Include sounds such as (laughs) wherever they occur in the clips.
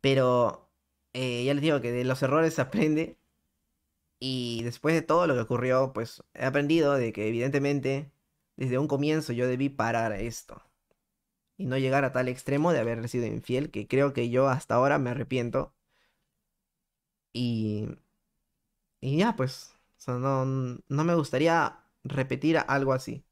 Pero eh, ya les digo que de los errores se aprende. Y después de todo lo que ocurrió, pues he aprendido de que evidentemente desde un comienzo yo debí parar esto. Y no llegar a tal extremo de haber sido infiel, que creo que yo hasta ahora me arrepiento. Y... Y ya, pues. no, no me gustaría repetir algo así.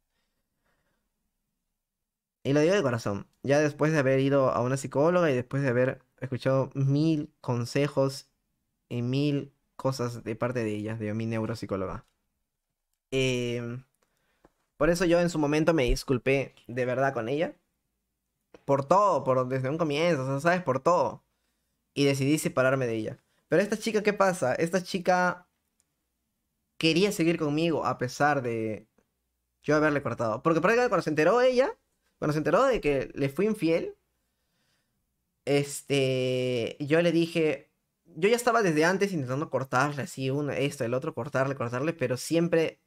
Y lo digo de corazón. Ya después de haber ido a una psicóloga y después de haber escuchado mil consejos y mil cosas de parte de ella, de mi neuropsicóloga. Em, por eso yo en su momento me disculpé de verdad con ella. Por todo, por desde un comienzo, sabes, por todo. Y decidí separarme de ella. Pero esta chica, ¿qué pasa? Esta chica quería seguir conmigo a pesar de yo haberle cortado. Porque prácticamente cuando se enteró ella, cuando se enteró de que le fui infiel, este, yo le dije, yo ya estaba desde antes intentando cortarle así, uno, esto, el otro, cortarle, cortarle, pero siempre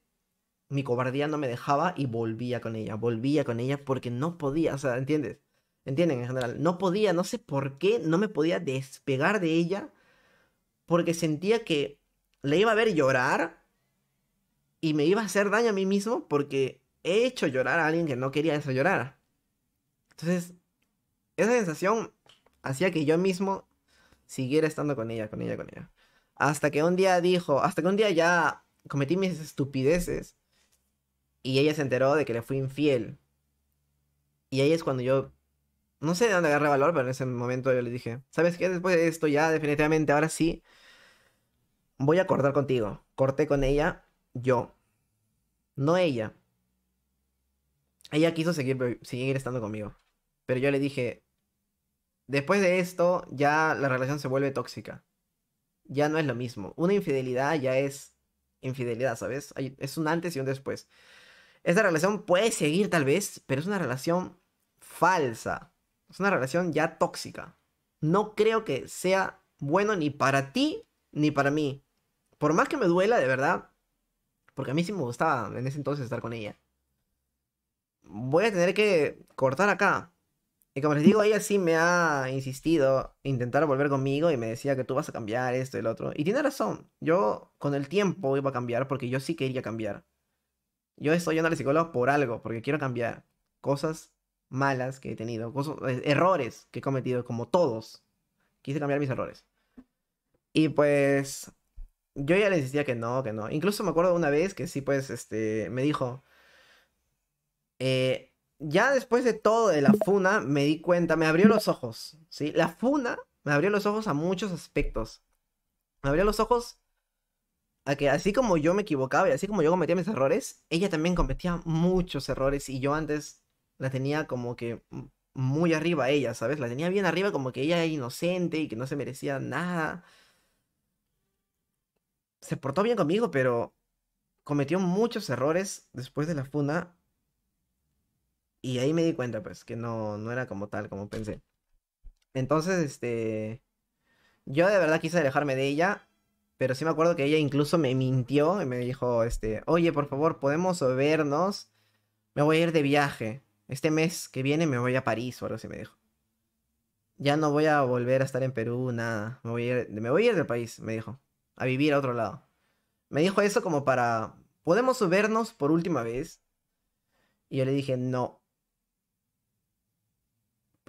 mi cobardía no me dejaba y volvía con ella, volvía con ella porque no podía, o sea, ¿entiendes? ¿Entienden en general? No podía, no sé por qué, no me podía despegar de ella porque sentía que le iba a ver llorar y me iba a hacer daño a mí mismo porque he hecho llorar a alguien que no quería eso llorar. Entonces, esa sensación hacía que yo mismo siguiera estando con ella, con ella, con ella. Hasta que un día dijo, hasta que un día ya cometí mis estupideces y ella se enteró de que le fui infiel. Y ahí es cuando yo, no sé de dónde agarré valor, pero en ese momento yo le dije, ¿sabes qué? Después de esto ya definitivamente, ahora sí, voy a cortar contigo. Corté con ella, yo. No ella. Ella quiso seguir, seguir estando conmigo. Pero yo le dije, Después de esto, ya la relación se vuelve tóxica. Ya no es lo mismo. Una infidelidad ya es infidelidad, ¿sabes? es un antes y un después. Esta relación puede seguir tal vez, pero es una relación falsa. Es una relación ya tóxica. No creo que sea bueno ni para ti ni para mí. Por más que me duela, de verdad, porque a mí sí me gustaba en ese entonces estar con ella. Voy a tener que cortar acá. Y como les digo, ella sí me ha insistido intentar volver conmigo y me decía que tú vas a cambiar esto y el otro. Y tiene razón, yo con el tiempo iba a cambiar porque yo sí quería cambiar. Yo estoy yendo al psicólogo por algo, porque quiero cambiar cosas malas que he tenido, cosas, eh, errores que he cometido, como todos. Quise cambiar mis errores. Y pues yo ya le decía que no, que no. Incluso me acuerdo una vez que sí, pues, este, me dijo, eh, ya después de todo de la funa, me di cuenta, me abrió los ojos, ¿sí? La funa me abrió los ojos a muchos aspectos. Me abrió los ojos a que así como yo me equivocaba y así como yo cometía mis errores, ella también cometía muchos errores y yo antes la tenía como que muy arriba a ella, ¿sabes? La tenía bien arriba como que ella era inocente y que no se merecía nada. Se portó bien conmigo, pero cometió muchos errores después de la funa y ahí me di cuenta, pues, que no, no era como tal, como pensé. Entonces, este. Yo de verdad quise alejarme de ella. Pero sí me acuerdo que ella incluso me mintió y me dijo, este, oye, por favor, podemos vernos. Me voy a ir de viaje. Este mes que viene me voy a París o algo así me dijo. Ya no voy a volver a estar en Perú, nada. Me voy a ir, me voy a ir del país, me dijo. A vivir a otro lado. Me dijo eso como para, ¿podemos vernos por última vez? Y yo le dije, no,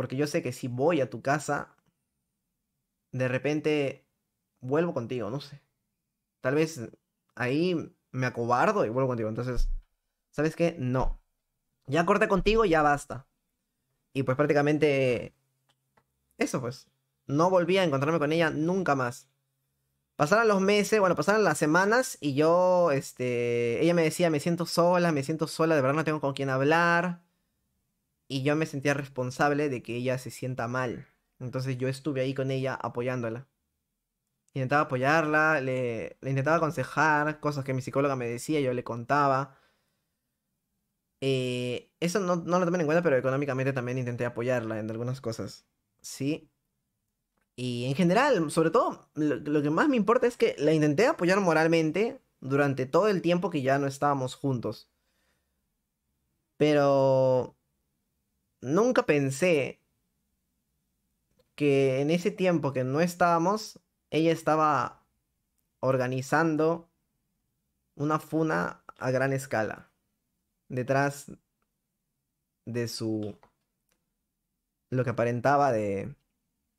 porque yo sé que si voy a tu casa, de repente vuelvo contigo, no sé. Tal vez ahí me acobardo y vuelvo contigo. Entonces, ¿sabes qué? No. Ya corté contigo, ya basta. Y pues prácticamente eso pues. No volví a encontrarme con ella nunca más. Pasaron los meses, bueno, pasaron las semanas y yo, este, ella me decía, me siento sola, me siento sola, de verdad no tengo con quién hablar y yo me sentía responsable de que ella se sienta mal. Entonces yo estuve ahí con ella apoyándola. Intentaba apoyarla, le, intentaba aconsejar cosas que mi psicóloga me decía, yo le contaba. Eh, eso no, lo tomen en cuenta, pero económicamente también intenté apoyarla en algunas cosas. Sí. Y en general, sobre todo, lo, que más me importa es que la intenté apoyar moralmente durante todo el tiempo que ya no estábamos juntos. Pero nunca pensé que en ese tiempo que no estábamos, ella estaba organizando una funa a gran escala detrás de su lo que aparentaba de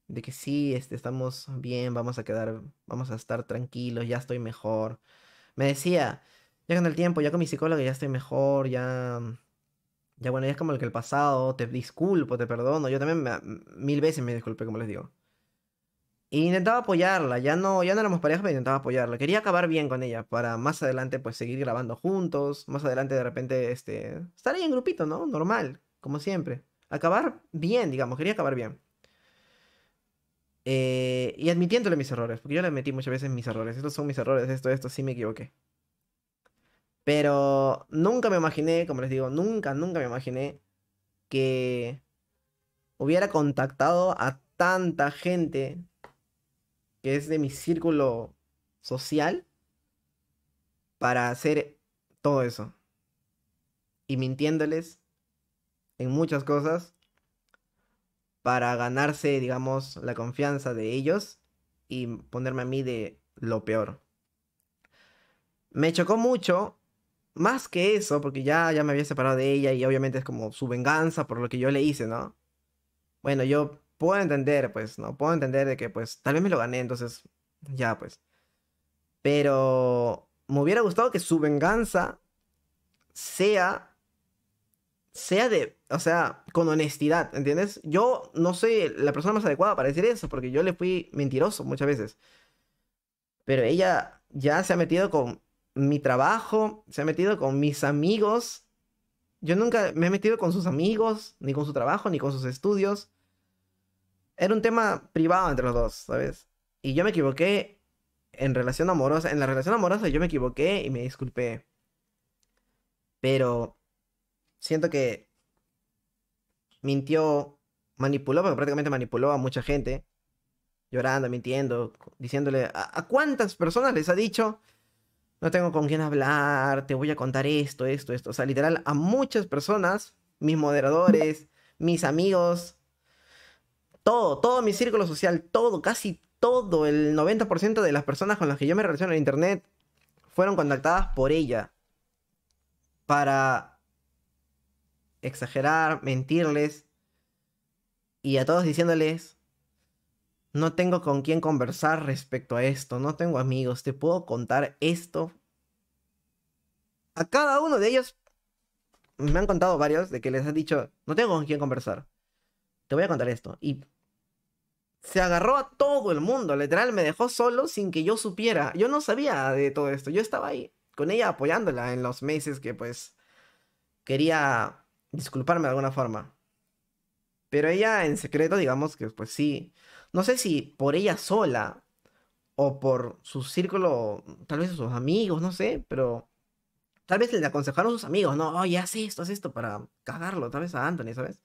de que sí, este, estamos bien, vamos a quedar, vamos a estar tranquilos, ya estoy mejor. Me decía, ya con el tiempo, ya con mi psicólogo, ya estoy mejor, ya ya bueno, ella es como el que el pasado, te disculpo, te perdono. Yo también mil veces me disculpé, como les digo. E intentaba apoyarla, ya no, ya no éramos pareja, pero intentaba apoyarla. Quería acabar bien con ella para más adelante pues seguir grabando juntos, más adelante de repente este, estar ahí en grupito, ¿no? Normal, como siempre. Acabar bien, digamos, quería acabar bien. Eh, y admitiéndole mis errores, porque yo le metí muchas veces mis errores. Estos son mis errores, esto, esto, sí me equivoqué. Pero nunca me imaginé, como les digo, nunca, nunca me imaginé que hubiera contactado a tanta gente que es de mi círculo social para hacer todo eso. Y mintiéndoles en muchas cosas para ganarse, digamos, la confianza de ellos y ponerme a mí de lo peor. Me chocó mucho más que eso, porque ya, ya me había separado de ella y obviamente es como su venganza por lo que yo le hice, ¿no? Bueno, yo puedo entender, pues, ¿no? Puedo entender de que, pues, tal vez me lo gané, entonces, ya, pues. Pero me hubiera gustado que su venganza sea, sea de, o sea, con honestidad, ¿entiendes? Yo no soy la persona más adecuada para decir eso, porque yo le fui mentiroso muchas veces. Pero ella ya se ha metido con mi trabajo, se ha metido con mis amigos. Yo nunca me he metido con sus amigos, ni con su trabajo, ni con sus estudios. Era un tema privado entre los dos, ¿sabes? Y yo me equivoqué en relación amorosa. En la relación amorosa yo me equivoqué y me disculpé. Pero siento que mintió, manipuló, porque prácticamente manipuló a mucha gente. Llorando, mintiendo, diciéndole a, cuántas personas les ha dicho no tengo con quién hablar, te voy a contar esto, esto, esto. O sea, literal, a muchas personas, mis moderadores, mis amigos, todo, todo mi círculo social, todo, casi todo, el 90% de las personas con las que yo me relaciono en internet fueron contactadas por ella para exagerar, mentirles y a todos diciéndoles no tengo con quién conversar respecto a esto, no tengo amigos, te puedo contar esto. A cada uno de ellos me han contado varios de que les han dicho, no tengo con quién conversar, te voy a contar esto. Y se agarró a todo el mundo, literal, me dejó solo sin que yo supiera. Yo no sabía de todo esto, yo estaba ahí con ella apoyándola en los meses que pues quería disculparme de alguna forma. Pero ella en secreto, digamos que pues sí, no sé si por ella sola o por su círculo, tal vez sus amigos, no sé, pero tal vez le aconsejaron sus amigos, no, oye, haz esto, haz esto para cagarlo, tal vez a Anthony, ¿sabes?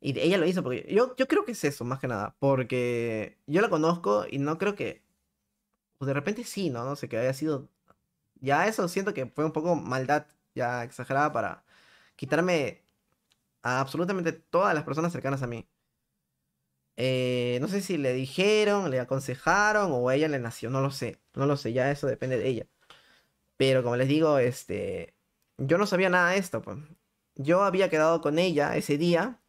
Y ella lo hizo porque yo, yo creo que es eso, más que nada, porque yo la conozco y no creo que, pues de repente sí, ¿no? No sé, que haya sido, ya eso siento que fue un poco maldad ya exagerada para quitarme a absolutamente todas las personas cercanas a mí. Eh, no sé si le dijeron, le aconsejaron o ella le nació, no lo sé, no lo sé, ya eso depende de ella. Pero como les digo, este, yo no sabía nada de esto. Pues. Yo había quedado con ella ese día.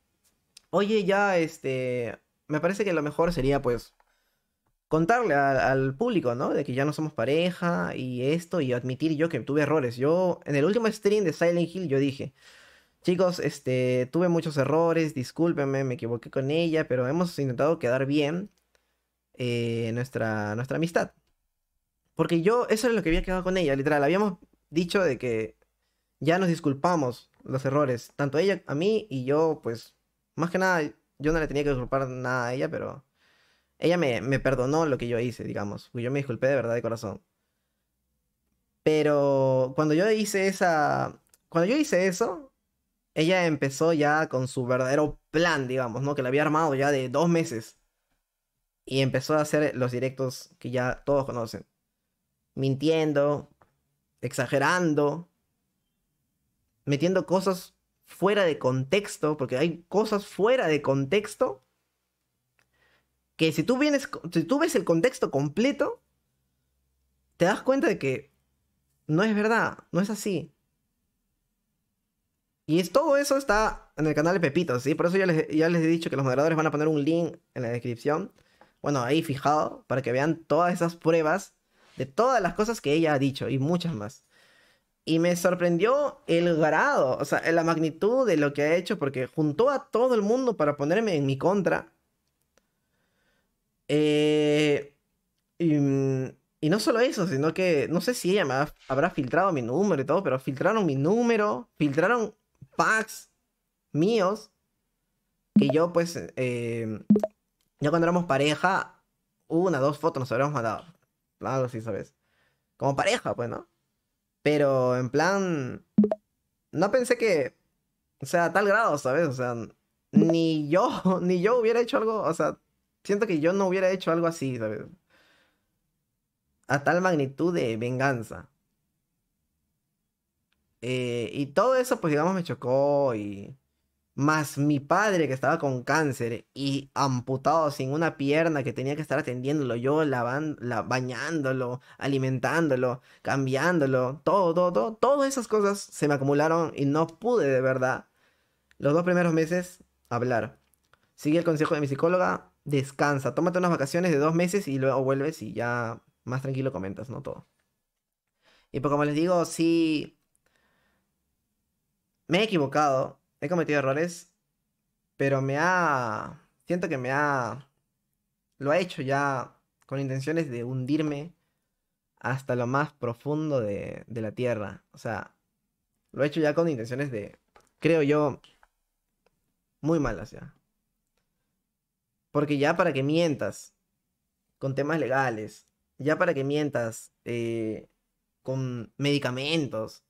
Oye, ya, este, me parece que lo mejor sería pues contarle al público, ¿no? De que ya no somos pareja y esto y admitir yo que tuve errores. Yo, en el último stream de Silent Hill, yo dije, Chicos, este, tuve muchos errores, discúlpenme, me equivoqué con ella, pero hemos intentado quedar bien eh, nuestra, nuestra amistad. Porque yo, eso es lo que había quedado con ella, literal. Habíamos dicho de que ya nos disculpamos los errores, tanto ella a mí y yo, pues, más que nada, yo no le tenía que disculpar nada a ella, pero ella me, me perdonó lo que yo hice, digamos. Pues yo me disculpé de verdad de corazón. Pero cuando yo hice esa. Cuando yo hice eso, ella empezó ya con su verdadero plan, digamos, ¿no? Que la había armado ya de dos meses. Y empezó a hacer los directos que ya todos conocen. Mintiendo, exagerando, metiendo cosas fuera de contexto, porque hay cosas fuera de contexto que si tú vienes, si tú ves el contexto completo, te das cuenta de que no es verdad, no es así. Y todo eso está en el canal de Pepito, ¿sí? Por eso ya les, ya les he dicho que los moderadores van a poner un link en la descripción. Bueno, ahí fijado, para que vean todas esas pruebas de todas las cosas que ella ha dicho y muchas más. Y me sorprendió el grado, o sea, la magnitud de lo que ha hecho, porque juntó a todo el mundo para ponerme en mi contra. Eh, mm, y, no solo eso, sino que no sé si ella me habrá filtrado mi número y todo, pero filtraron mi número, filtraron packs míos que yo pues, yo em, ya cuando éramos pareja, una, dos fotos nos habríamos mandado. Algo así, ¿sabes? Como pareja, pues, ¿no? Pero en plan, no pensé que, o sea, a tal grado, ¿sabes? O sea, ni yo, (laughs) ni yo hubiera hecho algo, o sea, siento que yo no hubiera hecho algo así, ¿sabes? A tal magnitud de venganza. Eh, y todo eso, pues digamos, me chocó y... Más mi padre que estaba con cáncer y amputado sin una pierna que tenía que estar atendiéndolo, yo bañándolo, alimentándolo, cambiándolo, todo, todo, todo, todas esas cosas se me acumularon y no pude de verdad los dos primeros meses hablar. Sigue el consejo de mi psicóloga, descansa, tómate unas vacaciones de dos meses y luego vuelves y ya más tranquilo comentas, ¿no? Todo. Y pues como les digo, sí, me he equivocado, he cometido errores, pero me ha... Siento que me ha... Lo ha hecho ya con intenciones de hundirme hasta lo más profundo de, la tierra. O sea, lo ha hecho ya con intenciones de, creo yo, muy malas ya. Porque ya para que mientas con temas legales, ya para que mientas eh, con medicamentos,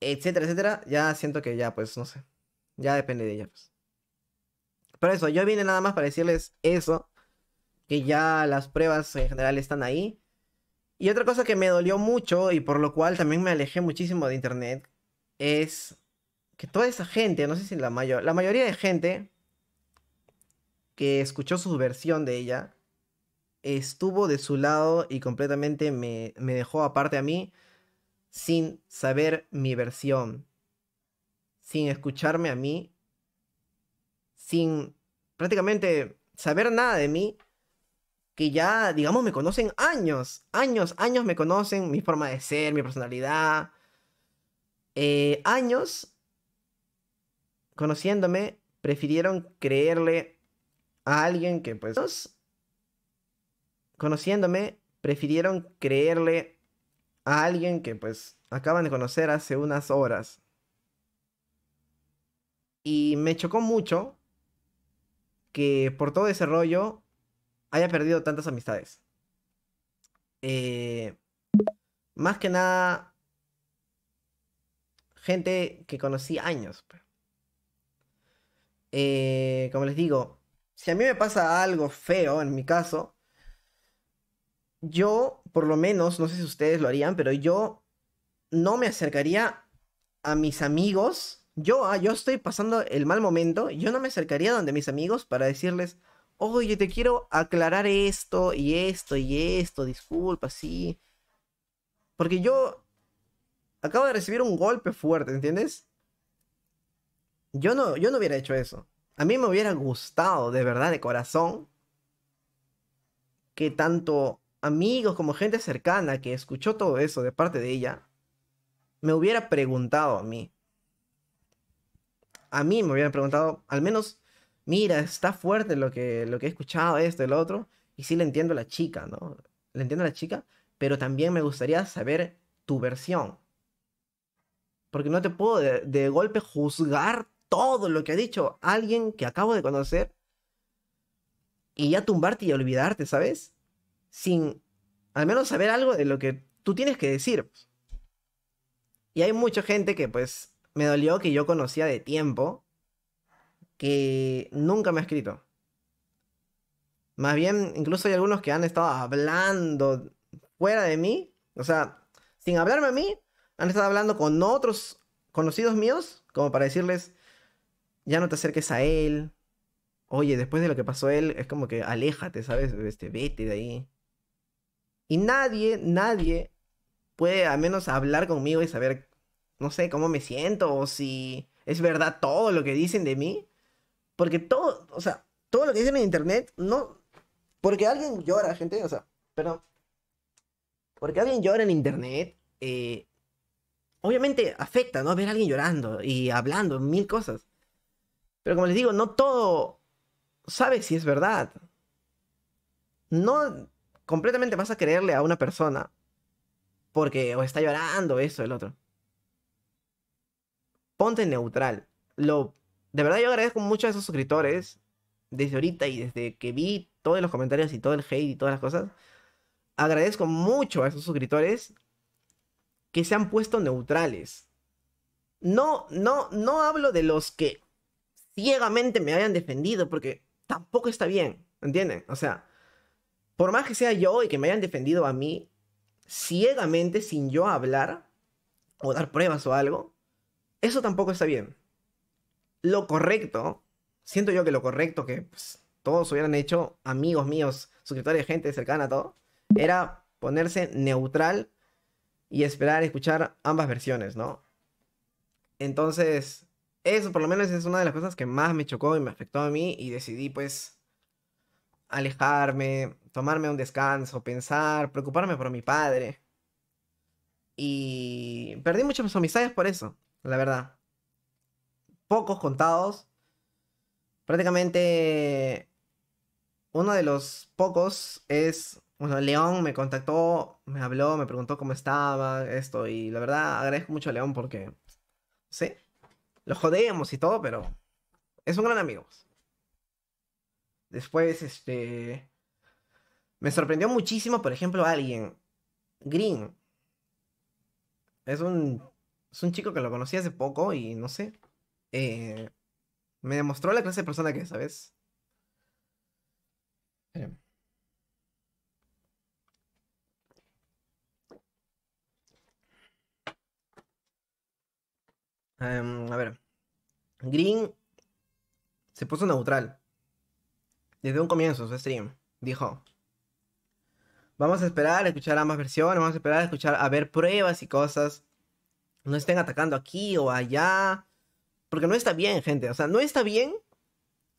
etcétera, etcétera, ya siento que ya, pues, no sé. Ya depende de ella, pues. Por eso, yo vine nada más para decirles eso, que ya las pruebas en general están ahí. Y otra cosa que me dolió mucho y por lo cual también me alejé muchísimo de internet es que toda esa gente, no sé si la mayor, la mayoría de gente que escuchó su versión de ella estuvo de su lado y completamente me, me dejó aparte a mí sin saber mi versión, sin escucharme a mí, sin prácticamente saber nada de mí, que ya, digamos, me conocen años, años, años me conocen, mi forma de ser, mi personalidad, eh, años conociéndome, prefirieron creerle a alguien que pues... Conociéndome, prefirieron creerle a alguien que pues acaban de conocer hace unas horas. Y me chocó mucho que por todo ese rollo haya perdido tantas amistades. Eh, más que nada, gente que conocí años. Pues. Eh, como les digo, si a mí me pasa algo feo en mi caso, yo, por lo menos, no sé si ustedes lo harían, pero yo no me acercaría a mis amigos. Yo, ah, yo estoy pasando el mal momento. Yo no me acercaría donde mis amigos para decirles, oye, te quiero aclarar esto y esto y esto, disculpa, sí. Porque yo acabo de recibir un golpe fuerte, ¿entiendes? Yo no, yo no hubiera hecho eso. A mí me hubiera gustado, de verdad, de corazón, que tanto amigos, como gente cercana que escuchó todo eso de parte de ella, me hubiera preguntado a mí. A mí me hubieran preguntado, al menos, mira, está fuerte lo que, lo que he escuchado, esto, el otro. Y sí le entiendo a la chica, ¿no? Le entiendo a la chica, pero también me gustaría saber tu versión. Porque no te puedo de golpe juzgar todo lo que ha dicho alguien que acabo de conocer y ya tumbarte y olvidarte, ¿sabes? sin al menos saber algo de lo que tú tienes que decir. Y hay mucha gente que pues me dolió que yo conocía de tiempo que nunca me ha escrito. Más bien, incluso hay algunos que han estado hablando fuera de mí, o sea, sin hablarme a mí, han estado hablando con otros conocidos míos, como para decirles, ya no te acerques a él. Oye, después de lo que pasó él, es como que aléjate, ¿sabes? Este, vete de ahí. Y nadie, nadie puede al menos hablar conmigo y saber, no sé, cómo me siento o si es verdad todo lo que dicen de mí. Porque todo, o sea, todo lo que dicen en internet, no. Porque alguien llora, gente, o sea, pero. Porque alguien llora en internet, eh, obviamente afecta, ¿no? Ver a alguien llorando y hablando, mil cosas. Pero como les digo, no todo sabe si es verdad. No, completamente vas a creerle a una persona porque o está llorando eso, el otro. Ponte neutral. Lo, de verdad yo agradezco mucho a esos suscriptores desde ahorita y desde que vi todos los comentarios y todo el hate y todas las cosas. Agradezco mucho a esos suscriptores que se han puesto neutrales. No, no, no hablo de los que ciegamente me hayan defendido porque tampoco está bien, ¿entienden? O sea, por más que sea yo y que me hayan defendido a mí ciegamente, sin yo hablar o dar pruebas o algo, eso tampoco está bien. Lo correcto, siento yo que lo correcto que pues, todos hubieran hecho, amigos míos, suscriptores, gente cercana a todo, era ponerse neutral y esperar escuchar ambas versiones, ¿no? Entonces, eso por lo menos es una de las cosas que más me chocó y me afectó a mí y decidí pues alejarme, tomarme un descanso, pensar, preocuparme por mi padre. Y perdí muchas amistades por eso, la verdad. Pocos contados. Prácticamente uno de los pocos es, bueno, León me contactó, me habló, me preguntó cómo estaba, esto, y la verdad agradezco mucho a León porque, sí, lo jodemos y todo, pero es un gran amigo. Después, este, me sorprendió muchísimo, por ejemplo, alguien. Green. Es un, es un chico que lo conocí hace poco y no sé. Eh, me demostró la clase de persona que es, ¿sabes? Em, a ver. Green se puso neutral. Desde un comienzo su stream. Dijo, Vamos a esperar a escuchar ambas versiones, vamos a esperar a escuchar, a ver pruebas y cosas. No estén atacando aquí o allá. Porque no está bien, gente. O sea, no está bien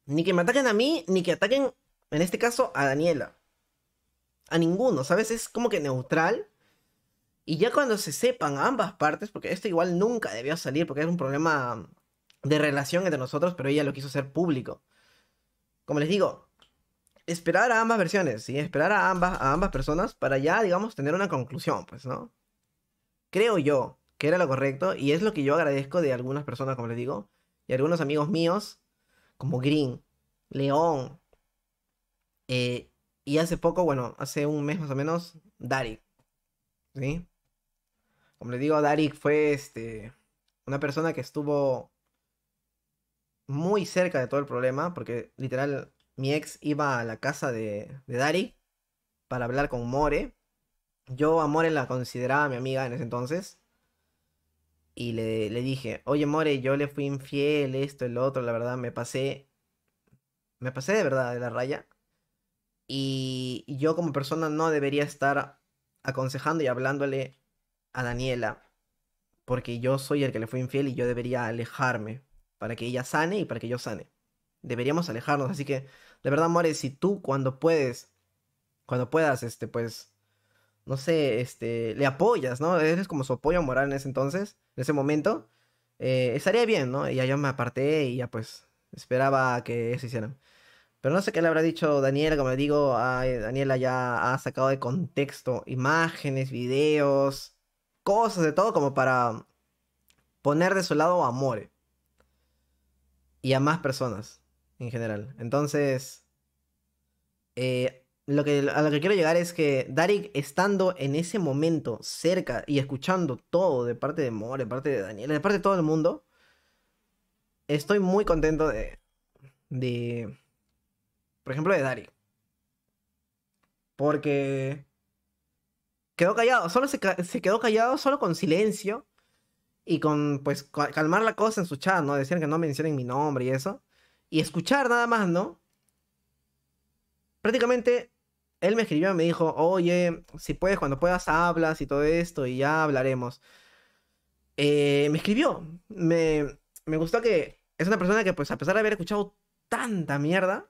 ni que me ataquen a mí, ni que ataquen, en este caso, a Daniela. A ninguno, ¿sabes? Es como que neutral. Y ya cuando se sepan ambas partes, porque esto igual nunca debió salir, porque es un problema de relación entre nosotros, pero ella lo quiso hacer público. Como les digo, esperar a ambas versiones, ¿sí? Esperar a ambas, a ambas personas para ya, digamos, tener una conclusión, pues, ¿no? Creo yo que era lo correcto y es lo que yo agradezco de algunas personas, como les digo, y algunos amigos míos, como Green, León, eh, y hace poco, bueno, hace un mes más o menos, Darik, ¿sí? Como les digo, Darik fue, este, una persona que estuvo muy cerca de todo el problema, porque literal mi ex iba a la casa de, Dari para hablar con More. Yo a More la consideraba mi amiga en ese entonces. Y le, dije, oye More, yo le fui infiel, esto, el otro, la verdad, me pasé. Me pasé de verdad de la raya. Y, yo como persona no debería estar aconsejando y hablándole a Daniela. Porque yo soy el que le fue infiel y yo debería alejarme. Para que ella sane y para que yo sane. Deberíamos alejarnos. Así que de verdad, More, si tú cuando puedes, cuando puedas, este, pues, no sé, este, le apoyas, ¿no? Eres como su apoyo moral en ese entonces, en ese momento, eh, estaría bien, ¿no? Y ya yo me aparté y ya pues esperaba que se hicieran. Pero no sé qué le habrá dicho Daniela, como le digo, Daniela ya ha sacado de contexto imágenes, videos, cosas de todo como para poner de su lado a More y a más personas en general. Entonces, eh, lo que, a lo que quiero llegar es que Darik estando en ese momento cerca y escuchando todo de parte de More, de parte de Daniel, de parte de todo el mundo, estoy muy contento de, de por ejemplo, de Darik. Porque quedó callado, solo se, quedó callado, solo con silencio y con, pues, calmar la cosa en su chat, ¿no? Decían que no mencionen mi nombre y eso y escuchar nada más, ¿no? Prácticamente él me escribió me dijo, oye, si puedes, cuando puedas hablas y todo esto y ya hablaremos. Eh, me escribió, me, me gustó que es una persona que pues a pesar de haber escuchado tanta mierda,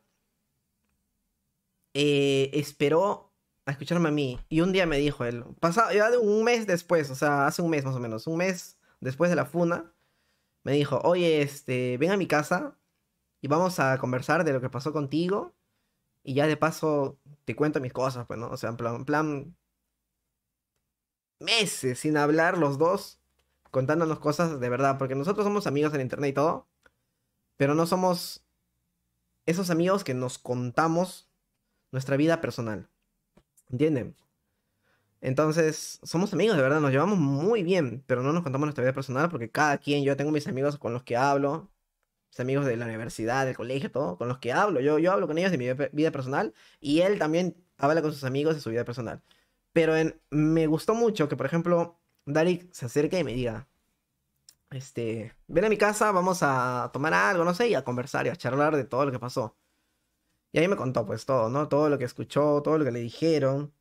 eh, esperó a escucharme a mí. Y un día me dijo él, pasado, ya de un mes después, o sea, hace un mes más o menos, un mes después de la funa, me dijo, oye, este, ven a mi casa, y vamos a conversar de lo que pasó contigo y ya de paso te cuento mis cosas, pues, ¿no? O sea, en plan, meses sin hablar los dos, contándonos cosas de verdad, porque nosotros somos amigos en internet y todo, pero no somos esos amigos que nos contamos nuestra vida personal. ¿Entienden? Entonces, somos amigos, de verdad, nos llevamos muy bien, pero no nos contamos nuestra vida personal porque cada quien, yo tengo mis amigos con los que hablo, amigos de la universidad, del colegio, todo, con los que hablo. Yo, yo hablo con ellos de mi vida personal y él también habla con sus amigos de su vida personal. Pero en, me gustó mucho que, por ejemplo, Darik se acerque y me diga, este, ven a mi casa, vamos a tomar algo, no sé, y a conversar y a charlar de todo lo que pasó. Y ahí me contó pues todo, ¿no? Todo lo que escuchó, todo lo que le dijeron.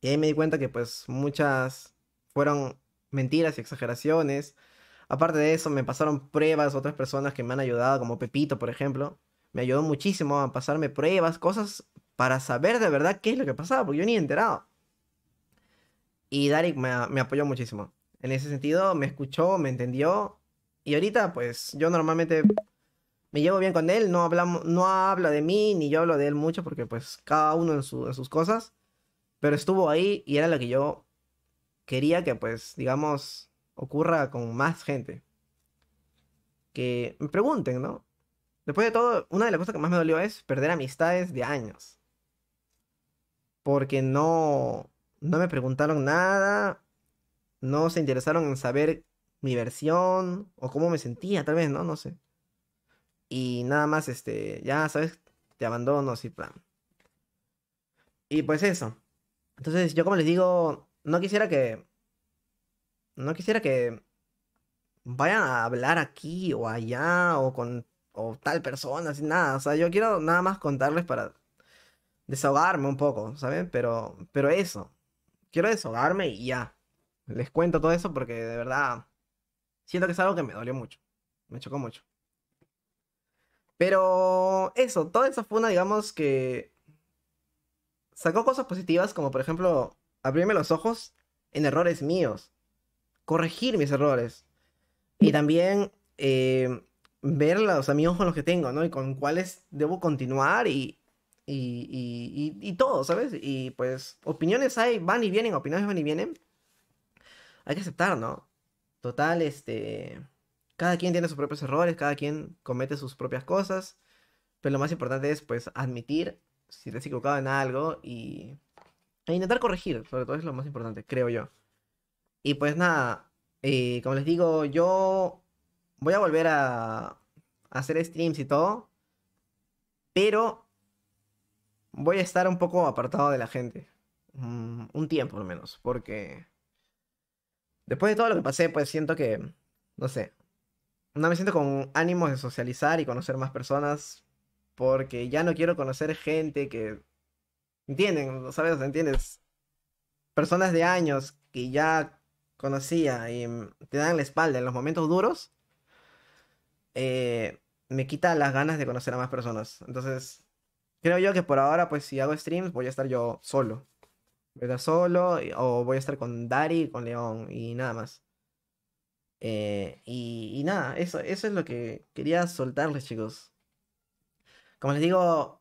Y ahí me di cuenta que pues muchas fueron mentiras y exageraciones. Aparte de eso, me pasaron pruebas otras personas que me han ayudado, como Pepito, por ejemplo. Me ayudó muchísimo a pasarme pruebas, cosas para saber de verdad qué es lo que pasaba, porque yo ni he enterado. Y Darik me, apoyó muchísimo. En ese sentido, me escuchó, me entendió. Y ahorita, pues, yo normalmente me llevo bien con él, no, hablamos, no habla de mí, ni yo hablo de él mucho, porque pues cada uno en, sus cosas, pero estuvo ahí y era lo que yo quería que pues, digamos, ocurra con más gente. Que me pregunten, ¿no? Después de todo, una de las cosas que más me dolió es perder amistades de años. Porque no, no me preguntaron nada, no se interesaron en saber mi versión o cómo me sentía, tal vez, ¿no? No sé. Y nada más, este, ya sabes, te abandono, así, plan. Y pues eso. Entonces, yo como les digo, no quisiera que no quisiera que vayan a hablar aquí o allá o con o tal persona, Sin nada. O sea, yo quiero nada más contarles para desahogarme un poco, ¿saben? Pero, pero eso. Quiero desahogarme y ya. Les cuento todo eso porque de verdad siento que es algo que me dolió mucho. Me chocó mucho. Pero eso, toda esa una, digamos que sacó cosas positivas, como por ejemplo abrirme los ojos en errores míos corregir mis errores. Y también eh, ver los amigos con los que tengo, ¿no? Y con cuáles debo continuar y, y, y, todo, ¿sabes? Y pues opiniones hay, van y vienen, opiniones van y vienen. Hay que aceptar, ¿no? Total, este... Cada quien tiene sus propios errores, cada quien comete sus propias cosas. Pero lo más importante es, pues, admitir si te has equivocado en algo y... E intentar corregir, sobre todo es lo más importante, creo yo. Y pues nada, eh, como les digo, yo voy a volver a, hacer streams y todo, pero voy a estar un poco apartado de la gente. Mm, un tiempo al menos, porque después de todo lo que pasé, pues siento que, no sé, no me siento con ánimos de socializar y conocer más personas, porque ya no quiero conocer gente que, ¿entienden? ¿Sabes? ¿Entiendes? Personas de años que ya conocía y mm, te dan la espalda en los momentos duros, eh, me quita las ganas de conocer a más personas. Entonces, creo yo que por ahora, pues si hago streams, voy a estar yo solo. ¿Verdad? estar solo o voy a estar con Dari, con León y nada más. Eh, y, nada, eso, eso es lo que quería soltarles, chicos. Como les digo,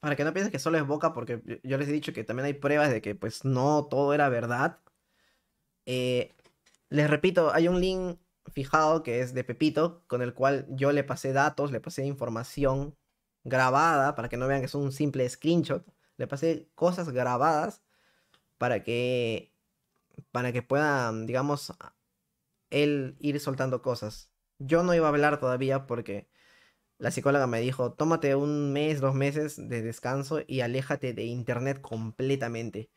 para que no piensen que solo es boca, porque yo les he dicho que también hay pruebas de que pues no todo era verdad. Eh, les repito, hay un link fijado que es de Pepito, con el cual yo le pasé datos, le pasé información grabada, para que no vean que es un simple screenshot, le pasé cosas grabadas para que, para que puedan, digamos, él ir soltando cosas. Yo no iba a hablar todavía porque la psicóloga me dijo, tómate un mes, dos meses de descanso y aléjate de internet completamente.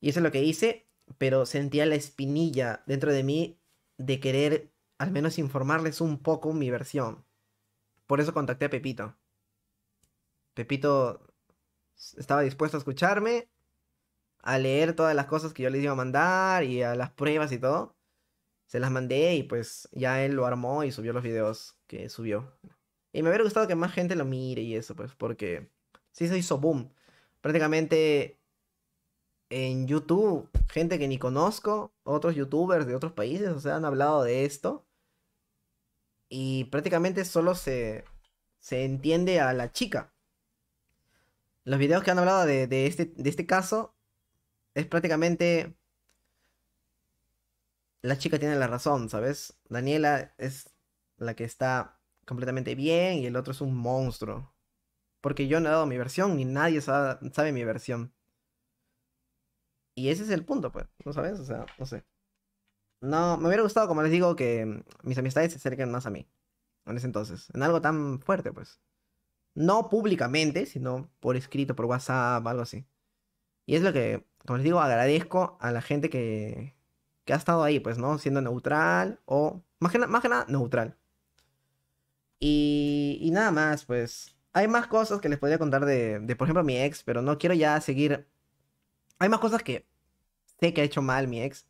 Y eso es lo que hice pero sentía la espinilla dentro de mí de querer al menos informarles un poco mi versión. Por eso contacté a Pepito. Pepito estaba dispuesto a escucharme, a leer todas las cosas que yo les iba a mandar y a las pruebas y todo. Se las mandé y pues ya él lo armó y subió los videos que subió. Y me hubiera gustado que más gente lo mire y eso, pues, porque sí se hizo boom. Prácticamente en YouTube, gente que ni conozco, otros youtubers de otros países, o sea, han hablado de esto. Y prácticamente solo se, se entiende a la chica. Los videos que han hablado de, este, de este caso es prácticamente... La chica tiene la razón, ¿sabes? Daniela es la que está completamente bien y el otro es un monstruo. Porque yo no he dado mi versión Y nadie sabe mi versión. Y ese es el punto, pues, ¿no sabes? O sea, no sé. No, me hubiera gustado, como les digo, que mis amistades se acerquen más a mí. En ese entonces. En algo tan fuerte, pues. No públicamente, sino por escrito, por WhatsApp, algo así. Y es lo que, como les digo, agradezco a la gente que, ha estado ahí, pues, ¿no? Siendo neutral o... Más que, más nada, neutral. Y, y, nada más, pues. Hay más cosas que les podría contar de, por ejemplo, mi ex, pero no quiero ya seguir. Hay más cosas que sé que ha hecho mal mi ex.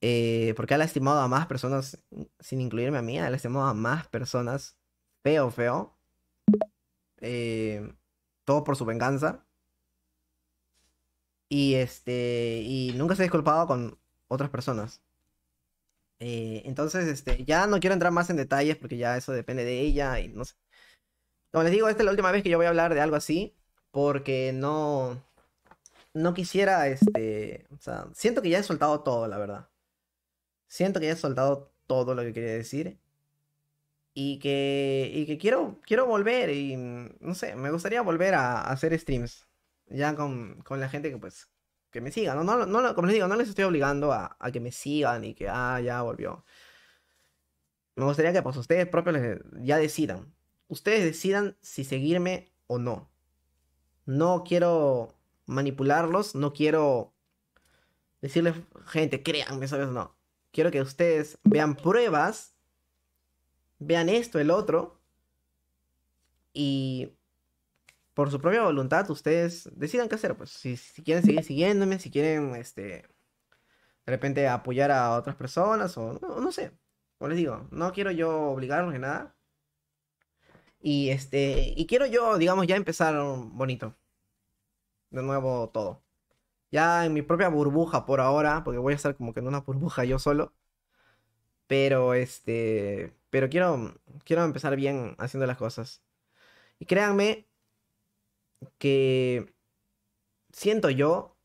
Eh, porque ha lastimado a más personas, sin incluirme a mí, ha lastimado a más personas, feo, feo. Eh, todo por su venganza. Y este, y nunca se ha disculpado con otras personas. Eh, entonces, este, ya no quiero entrar más en detalles porque ya eso depende de ella y no sé. Como les digo, esta es la última vez que yo voy a hablar de algo así porque no, no quisiera, este, o sea, siento que ya he soltado todo, la verdad. Siento que ya he soltado todo lo que quería decir. Y que, y que quiero, quiero volver y, no sé, me gustaría volver a, hacer streams. Ya con, la gente que, pues, que me siga. No, no, no, como les digo, no les estoy obligando a, que me sigan y que, ah, ya volvió. Me gustaría que, pues, ustedes propios ya decidan. Ustedes decidan si seguirme o no. No quiero manipularlos, no quiero decirles, gente, créanme, ¿sabes? No. Quiero que ustedes vean pruebas, vean esto, el otro, y por su propia voluntad ustedes decidan qué hacer. Pues si, quieren seguir siguiéndome, si quieren, este, de repente apoyar a otras personas o no, sé. Como les digo, no quiero yo obligarlos ni nada. Y este, y quiero yo, digamos, ya empezar bonito de nuevo todo. Ya en mi propia burbuja por ahora, porque voy a estar como que en una burbuja yo solo. Pero este, pero quiero, quiero empezar bien haciendo las cosas. Y créanme que siento yo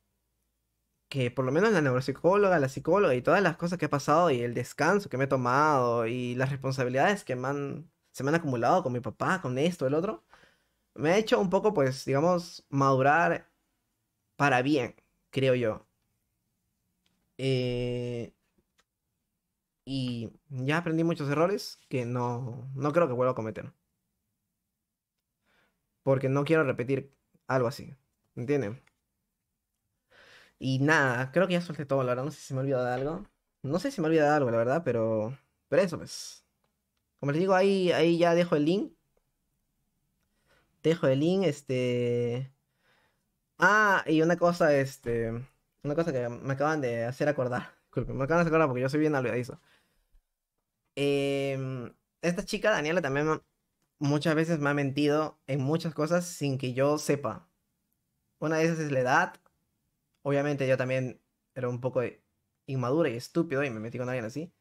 que por lo menos la neuropsicóloga, la psicóloga y todas las cosas que ha pasado y el descanso que me he tomado y las responsabilidades que me han, se me han acumulado con mi papá, con esto, el otro, me ha hecho un poco, pues, digamos, madurar para bien, creo yo. Eh, y ya aprendí muchos errores que no, no creo que vuelva a cometer. Porque no quiero repetir algo así. ¿Entienden? Y nada, creo que ya suelte todo, la verdad. No sé si me he olvidado de algo. No sé si me he olvidado de algo, la verdad, pero. Pero eso, pues. Como les digo, ahí, ahí ya dejo el link. Dejo el link, este. Ah, y una cosa, este. Una cosa que me acaban de hacer acordar. (laughs) me acaban de acordar porque yo soy bien olvidadizo. Em, esta chica, Daniela, también muchas veces me ha mentido en muchas cosas sin que yo sepa. Una de esas es la edad. Obviamente yo también era un poco inmadura y estúpido y me metí con alguien así.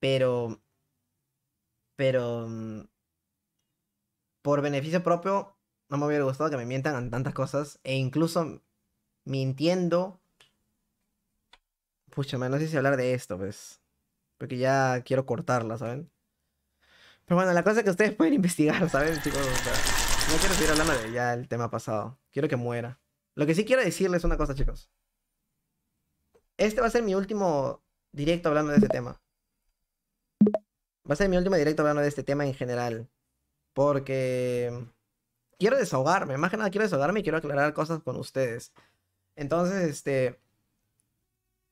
Pero. Pero. Mm, por beneficio propio, no me hubiera gustado que me mientan tantas cosas. E incluso mintiendo. Pucha, me no sé si hablar de esto, pues. Porque ya quiero cortarla, ¿saben? Pero bueno, la cosa es que ustedes (laughs) pueden investigar, ¿saben, chicos? no quiero seguir hablando de ya el tema pasado. Quiero que muera. Lo que sí quiero decirles es una cosa, chicos. Este va a ser mi último directo hablando de este tema. Va a ser mi último directo hablando de este tema en general. Porque quiero desahogarme, más que nada quiero desahogarme y quiero aclarar cosas con ustedes. Entonces, este,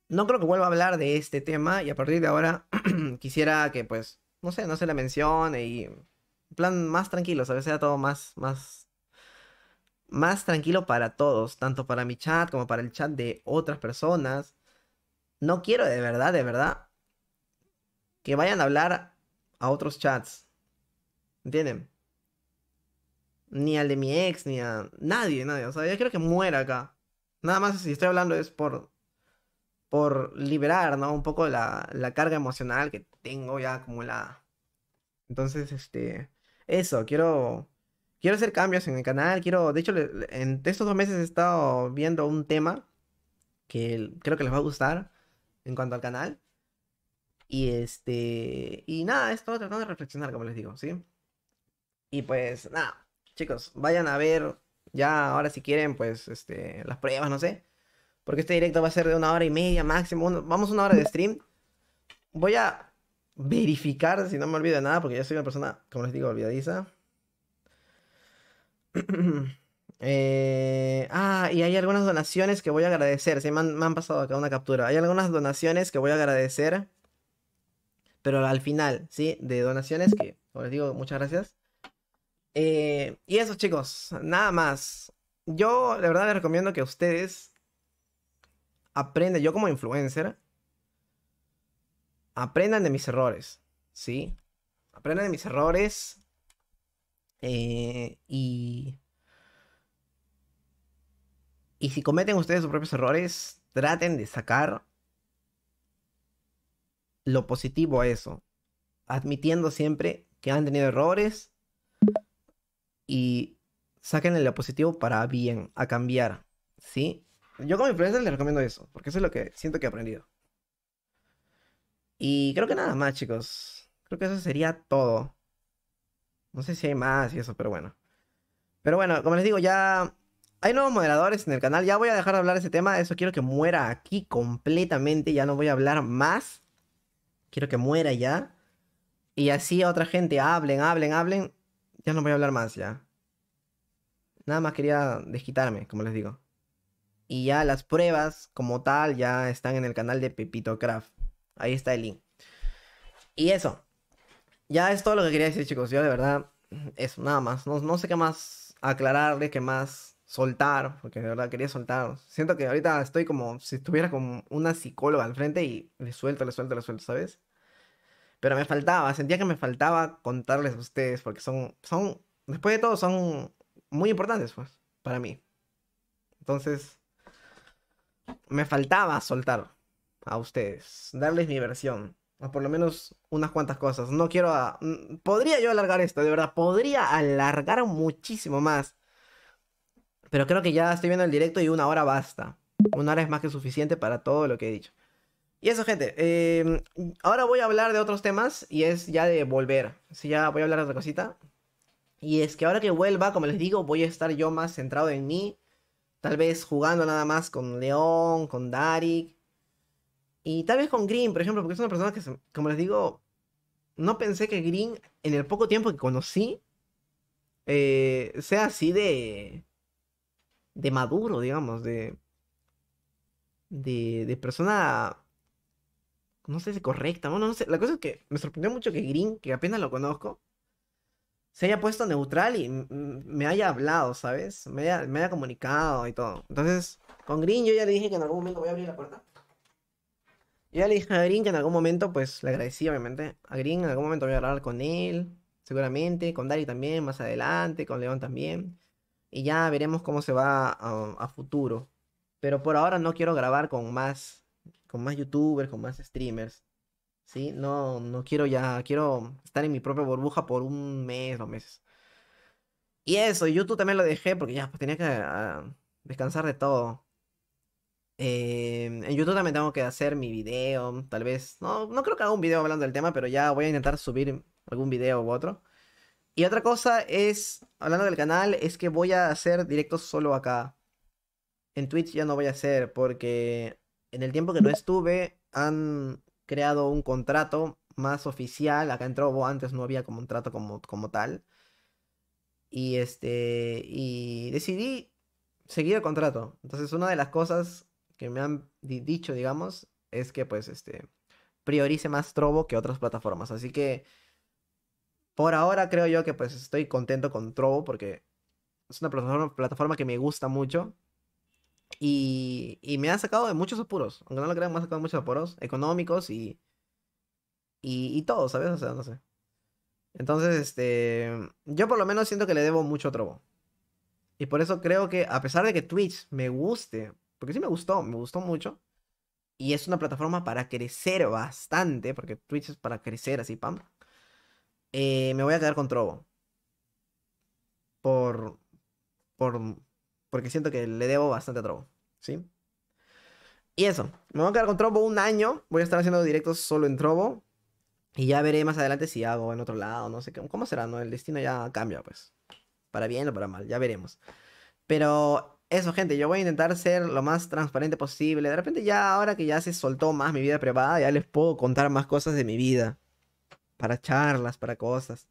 no creo que vuelva a hablar de este tema y a partir de ahora (clears throat) quisiera que, pues, no sé, no se la mencione y, en plan, más tranquilo, ¿sabes? Sea todo más, más, más tranquilo para todos, tanto para mi chat como para el chat de otras personas. No quiero de verdad, de verdad, que vayan a hablar a otros chats. ¿Entienden? ni al de mi ex, ni a nadie, nadie. O sea, yo quiero que muera acá. Nada más si estoy hablando es por, por liberar, ¿no? Un poco la, la carga emocional que tengo ya acumulada. Entonces, este, eso, quiero, quiero hacer cambios en el canal. Quiero, de hecho, en estos dos meses he estado viendo un tema que creo que les va a gustar en cuanto al canal. Y este, y nada, estoy tratando de reflexionar, como les digo, ¿sí? Y pues, nada, chicos, vayan a ver ya ahora si quieren, pues, este, las pruebas, no sé. Porque este directo va a ser de una hora y media máximo. vamos una hora de stream. Voy a verificar si no me olvido de nada, porque yo soy una persona, como les digo, olvidadiza. (clears throat) Eh, ah, y hay algunas donaciones que voy a agradecer. se me han, me han pasado acá una captura. Hay algunas donaciones que voy a agradecer. Pero al final, ¿sí? De donaciones que, como les digo, muchas gracias. Eh, y eso, chicos, nada más. Yo, la verdad, les recomiendo que ustedes aprendan, yo como influencer, aprendan de mis errores, ¿sí? Aprendan de mis errores. Eh, y. Y si cometen ustedes sus propios errores, traten de sacar lo positivo a eso, admitiendo siempre que han tenido errores y saquen el positivo para bien, a cambiar, ¿sí? Yo como influencer les recomiendo eso, porque eso es lo que siento que he aprendido. Y creo que nada más, chicos. Creo que eso sería todo. No sé si hay más y eso, pero bueno. Pero bueno, como les digo, ya hay nuevos moderadores en el canal. Ya voy a dejar de hablar de ese tema. Eso quiero que muera aquí completamente. Ya no voy a hablar más. Quiero que muera ya. Y así otra gente hablen, hablen, hablen. Ya no voy a hablar más, ya. Nada más quería desquitarme, como les digo. Y ya las pruebas, como tal, ya están en el canal de Pepito Craft. Ahí está el link. Y eso. Ya es todo lo que quería decir, chicos. Yo de verdad, eso, nada más. No, sé qué más aclararle, qué más soltar, porque de verdad quería soltar. Siento que ahorita estoy como si estuviera con una psicóloga al frente y le suelto, le suelto, le suelto, ¿sabes? Pero me faltaba, sentía que me faltaba contarles a ustedes porque son, son, después de todo, son muy importantes, pues, para mí. Entonces, me faltaba soltar a ustedes, darles mi versión, o por lo menos unas cuantas cosas. No quiero, podría yo alargar esto, de verdad, podría alargar muchísimo más. Pero creo que ya estoy viendo el directo y una hora basta. Una hora es más que suficiente para todo lo que he dicho. Y eso, gente. Em, ahora voy a hablar de otros temas y es ya de volver. si ya voy a hablar de otra cosita. Y es que ahora que vuelva, como les digo, voy a estar yo más centrado en mí. Tal vez jugando nada más con León, con Darik. Y tal vez con Green, por ejemplo, porque es una persona que, como les digo, no pensé que Green, en el poco tiempo que conocí, eh, sea así de. de maduro, digamos, de. de, de persona no sé si correcta, bueno, no sé. La cosa es que me sorprendió mucho que Green, que apenas lo conozco, se haya puesto neutral y me haya hablado, ¿sabes? Me haya, comunicado y todo. Entonces, con Green yo ya le dije que en algún momento voy a abrir la puerta. Yo ya le dije a Green que en algún momento, pues le agradecí, obviamente. A Green en algún momento voy a hablar con él, seguramente. Con Dari también, más adelante. Con León también. Y ya veremos cómo se va a futuro. Pero por ahora no quiero grabar con más con más youtubers, con más streamers. ¿Sí? No, no quiero ya, quiero estar en mi propia burbuja por un mes, dos meses. Y eso, YouTube también lo dejé porque ya pues, tenía que ah, descansar de todo. Em, en YouTube también tengo que hacer mi video, tal vez. No, no creo que haga un video hablando del tema, pero ya voy a intentar subir algún video u otro. Y otra cosa es, hablando del canal, es que voy a hacer directos solo acá. En Twitch ya no voy a hacer porque en el tiempo que no estuve, han creado un contrato más oficial. Acá en Trovo antes no había como un trato como, como tal. Y este. Y decidí seguir el contrato. Entonces, una de las cosas que me han dicho, digamos, es que pues este. Priorice más Trovo que otras plataformas. Así que. Por ahora creo yo que pues estoy contento con Trovo porque es una plataforma que me gusta mucho. Y, y, me ha sacado de muchos apuros. Aunque no lo crean, me ha sacado de muchos apuros económicos y, y, y todo, ¿sabes? O sea, no sé. Entonces, este, yo por lo menos siento que le debo mucho a Trobo. Y por eso creo que, a pesar de que Twitch me guste, porque sí me gustó, me gustó mucho, y es una plataforma para crecer bastante, porque Twitch es para crecer así, pam, eh, me voy a quedar con Trobo. Por, por, porque siento que le debo bastante a Trobo. ¿sí? Y eso, me voy a quedar con Trovo un año, voy a estar haciendo directos solo en Trovo y ya veré más adelante si hago en otro lado, no sé cómo será, ¿no? El destino ya cambia, pues, para bien o para mal, ya veremos. Pero eso, gente, yo voy a intentar ser lo más transparente posible. De repente ya ahora que ya se soltó más mi vida privada, ya les puedo contar más cosas de mi vida. Para charlas, para cosas.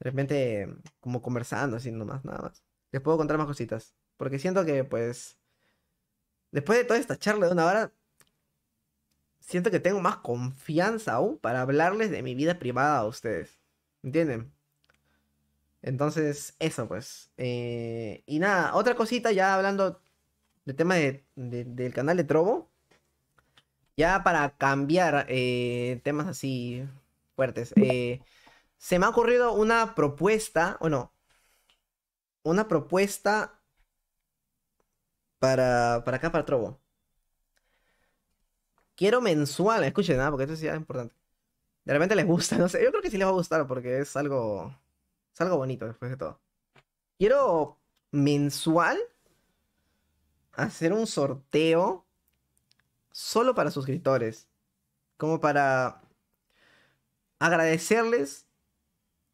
De repente, como conversando, así nomás, nada más. Les puedo contar más cositas. Porque siento que, pues, Después de toda esta charla de una hora, siento que tengo más confianza aún para hablarles de mi vida privada a ustedes. ¿Entienden? Entonces, eso pues. Eh, y nada, otra cosita ya hablando del tema de, del canal de Trobo, Ya para cambiar eh, temas así fuertes. Eh, se me ha ocurrido una propuesta, o no, una propuesta para, para acá, para Trobo. Quiero mensual, escuchen nada, ¿ah? porque esto sí es importante. De repente les gusta, (laughs) no sé. Yo creo que sí les va a gustar porque es algo. Es algo bonito después de todo. Quiero mensual hacer un sorteo solo para suscriptores. Como para agradecerles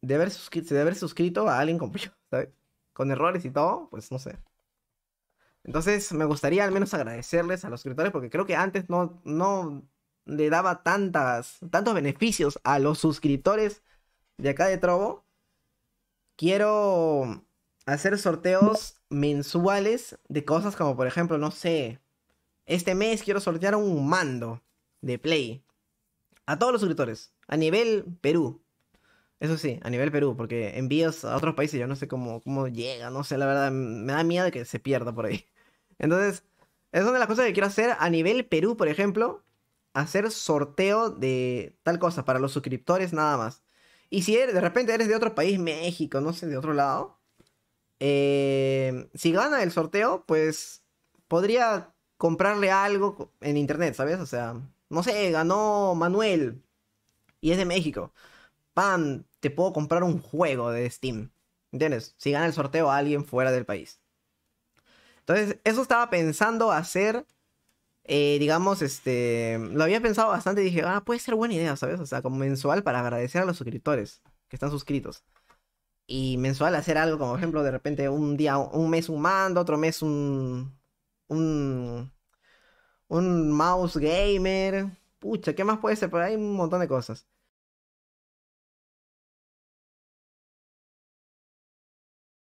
de haber, de haber suscrito a alguien (laughs) Con errores y todo, pues no sé. Entonces me gustaría al menos agradecerles a los suscriptores porque creo que antes no, no le daba tantas, tantos beneficios a los suscriptores de acá de Trobo. Quiero hacer sorteos mensuales de cosas como por ejemplo, no sé, este mes quiero sortear un mando de Play a todos los suscriptores a nivel Perú. Eso sí, a nivel Perú, porque envíos a otros países yo no sé cómo, cómo llega, no sé, la verdad, me da miedo que se pierda por ahí. Entonces, es una de las cosas que quiero hacer a nivel Perú, por ejemplo, hacer sorteo de tal cosa para los suscriptores nada más. Y si de repente eres de otro país, México, no sé, de otro lado, eh, si gana el sorteo, pues podría comprarle algo en internet, ¿sabes? O sea, no sé, ganó Manuel y es de México. Pan, te puedo comprar un juego de Steam. ¿Entiendes? Si gana el sorteo a alguien fuera del país. Entonces, eso estaba pensando hacer, eh, digamos, este, lo había pensado bastante y dije, ah, puede ser buena idea, ¿sabes? O sea, como mensual para agradecer a los suscriptores que están suscritos. Y mensual hacer algo, como ejemplo, de repente un día, un mes un mando, otro mes un, un, un mouse gamer. Pucha, ¿qué más puede ser? Pero hay un montón de cosas.